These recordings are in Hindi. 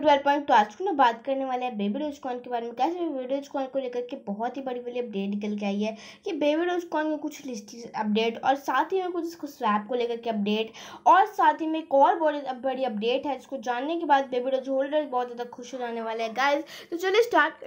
ट्वेल्व पॉइंट तो आज को ना बात करने वाले हैं बेबी कॉन के बारे में कैसे बेबी कॉन को लेकर के बहुत ही बड़ी बड़ी अपडेट निकल के आई है कि बेबी कॉन में कुछ लिस्ट अपडेट और साथ ही में कुछ इसको स्वैप को लेकर के अपडेट और साथ ही में एक और बड़ी बड़ी अपडेट है जिसको जानने के बाद बेबी रोज होल्डर बहुत ज़्यादा खुश हो जाने वाले हैं गाइज तो चलिए स्टार्ट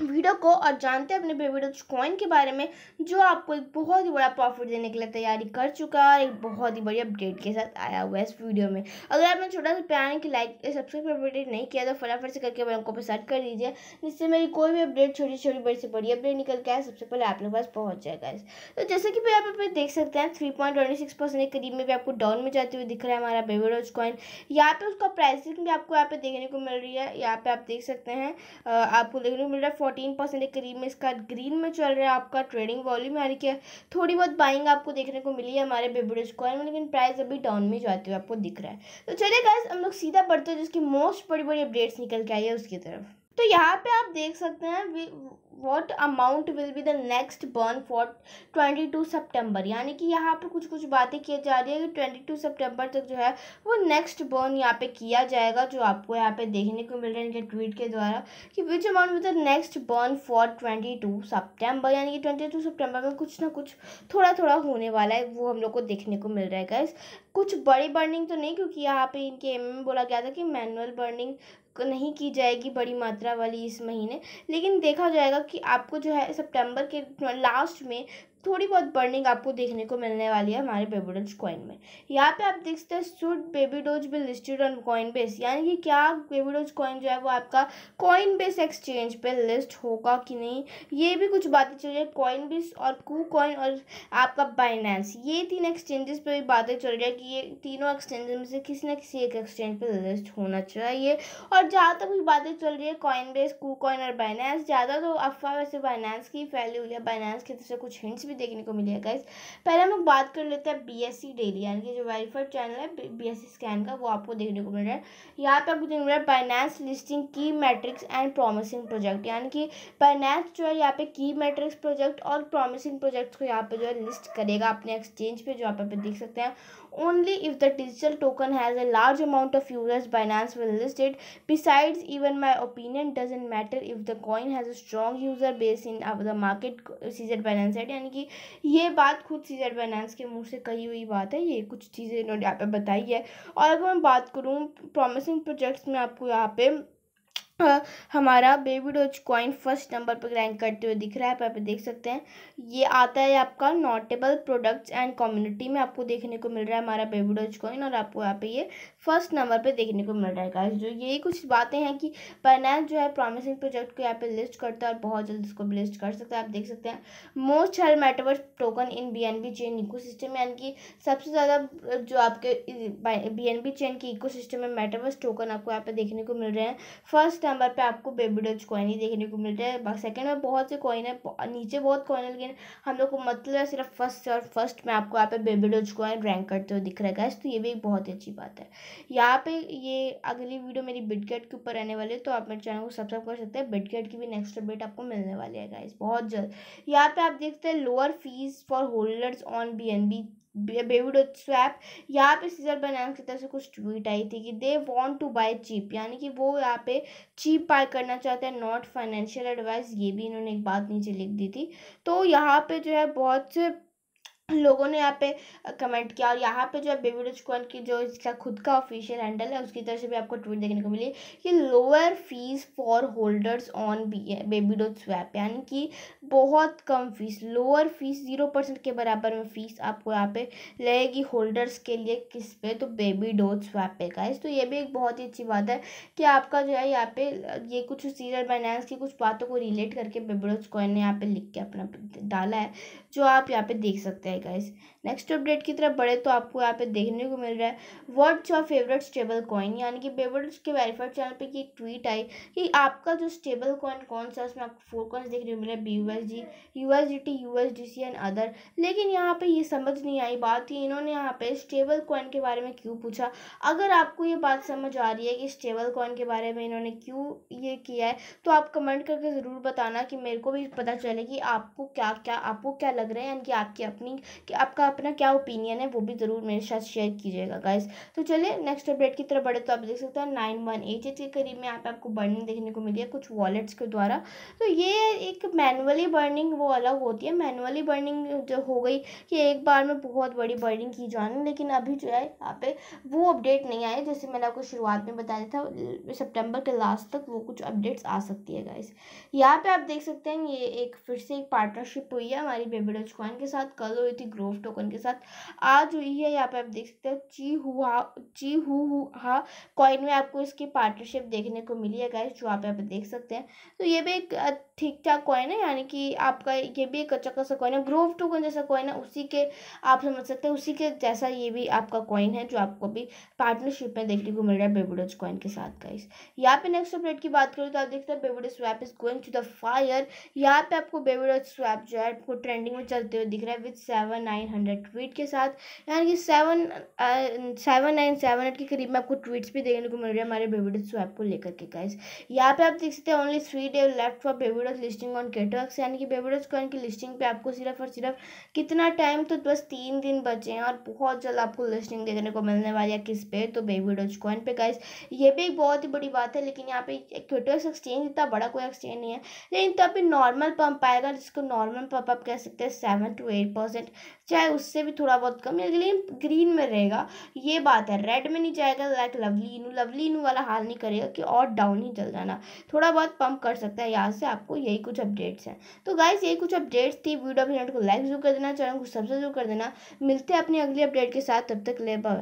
वीडियो को और जानते हैं अपने बेबीडोज कॉइन के बारे में जो आपको एक बहुत ही बड़ा प्रॉफिट देने के लिए तैयारी कर चुका है और एक बहुत ही बड़ी अपडेट के साथ आया हुआ है इस वीडियो में अगर आपने छोटा सा प्यार की लाइक सब्सक्राइब अपडेट नहीं किया तो फटाफट से करके बेल को पर सेट कर दीजिए जिससे मेरी कोई भी अपडेट छोटी छोटी बड़ी से बड़ी अपडेट निकल के आए सबसे पहले आपके पास पहुँच जाएगा तो जैसे कि आप पर देख सकते हैं three point twenty six percent के करीब में भी आपको डाउन में जाते हुए दिख रहा है हमारा बेबीडोज कॉइन यहाँ पर उसका प्राइसिंग भी आपको यहाँ पे देखने को मिल रही है यहाँ पर आप देख सकते हैं आपको देखने को मिल रहा है फोर्टीन परसेंट के करीब में इसका ग्रीन में चल रहा है आपका ट्रेडिंग वॉल्यूम यानी कि थोड़ी बहुत बाइंग आपको देखने को मिली है हमारे बेबडो स्क्वायर में लेकिन प्राइस अभी डाउन में जाते हुए आपको दिख रहा है तो चलिए गाइस हम लोग सीधा बढ़ते हैं जिसकी मोस्ट बड़ी बड़ी अपडेट्स निकल के आई है उसकी तरफ तो यहाँ पे आप देख सकते हैं what amount will be the next burn for twenty two September यानी कि यहाँ पर कुछ कुछ बातें की जा रही है कि ट्वेंटी टू सेप्टेम्बर तक जो है वो नेक्स्ट बर्न यहाँ पे किया जाएगा जो आपको यहाँ पे देखने को मिल रहा है इनके ट्वीट के द्वारा कि which amount will the next burn for twenty two September यानी कि ट्वेंटी टू सेप्टेम्बर में कुछ ना कुछ थोड़ा थोड़ा होने वाला है वो हम लोग को देखने को मिल रहा है कुछ बड़ी बर्निंग तो नहीं क्योंकि यहाँ पे इनके एम में बोला गया था कि मैनुअल बर्निंग नहीं की जाएगी बड़ी मात्रा वाली इस महीने लेकिन देखा जाएगा कि आपको जो है सितंबर के लास्ट में थोड़ी बहुत बर्निंग आपको देखने को मिलने वाली है हमारे बेबी डोज कॉइन में यहाँ पे आप देख सकते हैं should Baby Doge listed on Coinbase यानी कि क्या बेबी डोज कॉइन जो है वो आपका कॉइन बेस एक्सचेंज पे लिस्ट होगा कि नहीं ये भी कुछ बातें चल रही है कॉइन बेस और कू कॉइन और आपका बाइनेंस ये तीन एक्सचेंजेस पे भी बातें चल रही है कि ये तीनों एक्सचेंज में से किसी न किसी एक एक्सचेंज पे लिस्ट होना चाहिए और जहाँ तक भी बातें चल रही है कॉइन बेस कू कॉइन और बाइनेंस ज़्यादा तो अफवाह वैसे बाइनेंस की फैली हुई है बाइनेंस की तरफ से कुछ हिंट्स भी भी देखने को मिली है गाइज पहले हम लोग बात कर लेते हैं बी एस सी डेली यानी कि जो वेरीफाइड चैनल है बी एस सी स्कैन का वो आपको देखने को मिल रहा है यहाँ पे आपको देखने को मिल रहा है फाइनेंस लिस्टिंग की मैट्रिक्स एंड प्रोमिसिंग प्रोजेक्ट यानी कि फाइनेंस जो है यहाँ पे की मैट्रिक्स प्रोजेक्ट और प्रोमिसिंग प्रोजेक्ट को यहाँ पर जो है लिस्ट करेगा अपने एक्सचेंज पर जो आप देख सकते हैं only if the digital token has a large amount of users Binance will list it. Besides, even my opinion doesn't matter if the coin has a strong user base in the market cz binance said yani ki ye baat khud cz binance ke muh se kahi hui baat hai ye kuch cheeze inhone yahan pe batayi hai aur agar main baat karu promising projects mein aapko yahan pe हमारा Baby Doge coin first number पर रैंक करते हुए दिख रहा है आप यहाँ देख सकते हैं ये आता है आपका नोटेबल प्रोडक्ट्स एंड कम्युनिटी में आपको देखने को मिल रहा है हमारा बेबी डोज कॉइन और आपको यहाँ पे ये फर्स्ट नंबर पे देखने को मिल रहा है गाइस जो ये कुछ बातें हैं कि बाइनेंस जो है प्रॉमिसिंग प्रोजेक्ट को यहाँ पे लिस्ट करता है और बहुत जल्द इसको लिस्ट कर सकते हैं आप देख सकते हैं most held metaverse token in B N B chain ecosystem यानी कि सबसे ज़्यादा जो आपके बी एन बी चेन की इको सिस्टम में मेटावर्स टोकन आपको यहाँ पे देखने को मिल रहे हैं फर्स्ट नंबर पे आपको बेबी कॉइन ही देखने को मिलता है सेकंड में बहुत से कॉइन है नीचे बहुत कॉइन है लेकिन हम लोग को मतलब सिर्फ फर्स्ट और फर्स्ट में आपको यहाँ पे बेबी कॉइन रैंक करते हुए दिख रहा है तो ये भी एक बहुत ही अच्छी बात है यहाँ पे ये अगली वीडियो मेरी बिटगेट के ऊपर रहने वाली है तो आप मेरे चैनल को सब्सक्राइब कर सकते हैं बिटगेट की भी नेक्स्ट अपडेट आपको मिलने वाली है गाइस बहुत जल्द यहाँ पे आप देखते हैं lower fees for holders on B N B Baby swap यहाँ पे सीजर बनाम की तरफ से कुछ ट्वीट आई थी कि they want to buy cheap यानी कि वो यहाँ पे चीप बाय करना चाहते हैं नॉट फाइनेंशियल एडवाइस ये भी इन्होंने एक बात नीचे लिख दी थी तो यहाँ पे जो है बहुत से लोगों ने यहाँ पे कमेंट किया और यहाँ पे जो है बेबी डच कॉल की जो इसका खुद का ऑफिशियल हैंडल है उसकी तरफ से भी आपको ट्वीट देखने को मिली कि lower fees for holders on Baby Doge swap यानी कि बहुत कम fees lower fees zero percent के बराबर में फ़ीस आपको यहाँ पे लगेगी होल्डर्स के लिए किस पे तो बेबी डोज स्वैप पे गाइस तो ये भी एक बहुत ही अच्छी बात है कि आपका जो है यहाँ पे ये कुछ सीरियल फाइनेंस की कुछ बातों को रिलेट करके बेबी डोज कॉइन ने यहाँ पे लिख के अपना डाला है जो आप यहाँ पे देख सकते हैं गाइस नेक्स्ट अपडेट की तरफ बढ़े तो आपको यहाँ पे देखने को मिल रहा है what's your favourite stable coin यानी कि बेबर्स के वेरीफाइड चैनल पे की ट्वीट आई कि आपका जो स्टेबल कॉइन कौन सा उसमें आपको फोर कॉइन्स देखने को मिल रहा है B USG USDT USDC and other लेकिन यहाँ पे ये समझ नहीं आई बात कि इन्होंने यहाँ पे स्टेबल कॉइन के बारे में क्यों पूछा अगर आपको ये बात समझ आ रही है कि स्टेबल कॉइन के बारे में इन्होंने क्यों ये किया है तो आप कमेंट करके ज़रूर बताना कि मेरे को भी पता चले कि आपको क्या क्या आपको क्या लग रहा है यानी कि आपकी अपनी कि आपका अपना क्या ओपिनियन है वो भी ज़रूर मेरे साथ शेयर कीजिएगा गाइज तो चलिए नेक्स्ट अपडेट की तरफ बढ़े तो आप देख सकते हैं नाइन वन एट एट के करीब में आप आपको बर्निंग देखने को मिली है कुछ वॉलेट्स के द्वारा तो ये एक मैनुअली मैनुअली बर्निंग वो अलग होती है मैनुअली बर्निंग जो हो गई कि एक बार में बहुत बड़ी बर्निंग की जानी लेकिन अभी जो है यहाँ पे वो अपडेट नहीं आए जैसे मैंने आपको शुरुआत में बताया था सितंबर के लास्ट तक वो कुछ अपडेट्स आ सकती है गाइस यहाँ पे आप देख सकते हैं ये एक फिर से एक पार्टनरशिप हुई है हमारी बेबी डॉच कॉइन के साथ कल हुई थी ग्रोव टोकन के साथ आज हुई है यहाँ पे आप देख सकते हैं ची हुआ ची हु हा कॉइन में आपको इसकी पार्टनरशिप देखने को मिली है गाइस जो आप देख सकते हैं तो ये भी एक ठीक ठाक कॉइन है यानी कि कि आपका ये भी एक अच्छा खासा कॉइन है ग्रोव टोकन जैसा कॉइन है उसी के आप समझ सकते हैं उसी के जैसा ये भी आपका कॉइन है जो आपको अभी पार्टनरशिप में देखने को मिल रहा है बेबुडस कॉइन के साथ गाइस यहाँ पे नेक्स्ट अपडेट की बात करूँ तो आप देखते हैं Baby Doge swap is going to the fire यहाँ पे आपको बेबुडोज स्वैप जो है आपको ट्रेंडिंग में चलते हुए दिख रहा है with seven nine hundred tweet के साथ यानी कि seven seven nine seven hundred के करीब में आपको ट्वीट्स भी देखने को मिल रहे हैं हमारे बेबुडोज स्वैप को लेकर के गाइस यहाँ पे आप देख सकते हैं only sweet day left for Baby Doge listing on network यानी कि बेवरेज कॉइन की लिस्टिंग पे आपको सिर्फ और सिर्फ कितना टाइम तो बस तीन दिन बचे हैं और बहुत जल्द आपको लिस्टिंग देखने को मिलने वाली है किस पे तो बेबी कॉइन पे गाइस ये भी एक बहुत ही बड़ी बात है लेकिन यहाँ पे इक्विटोस एक्सचेंज इतना बड़ा कोई एक्सचेंज नहीं है लेकिन तो अभी नॉर्मल पंप आएगा जिसको नॉर्मल पंप आप कह सकते हैं सेवन टू एट परसेंट चाहे उससे भी थोड़ा बहुत कम लेकिन ग्रीन में रहेगा ये बात है रेड में नहीं जाएगा लाइक लवली इनू लवली इनू वाला हाल नहीं करेगा कि और डाउन ही चल जाना थोड़ा बहुत पंप कर सकता है यहाँ से आपको यही कुछ अपडेट्स हैं तो गाइज ये कुछ अपडेट्स थी वीडियो अपने को लाइक जरूर कर देना चैनल को सब्सक्राइब जरूर कर देना मिलते हैं अपनी अगली अपडेट के साथ तब तक ले पाए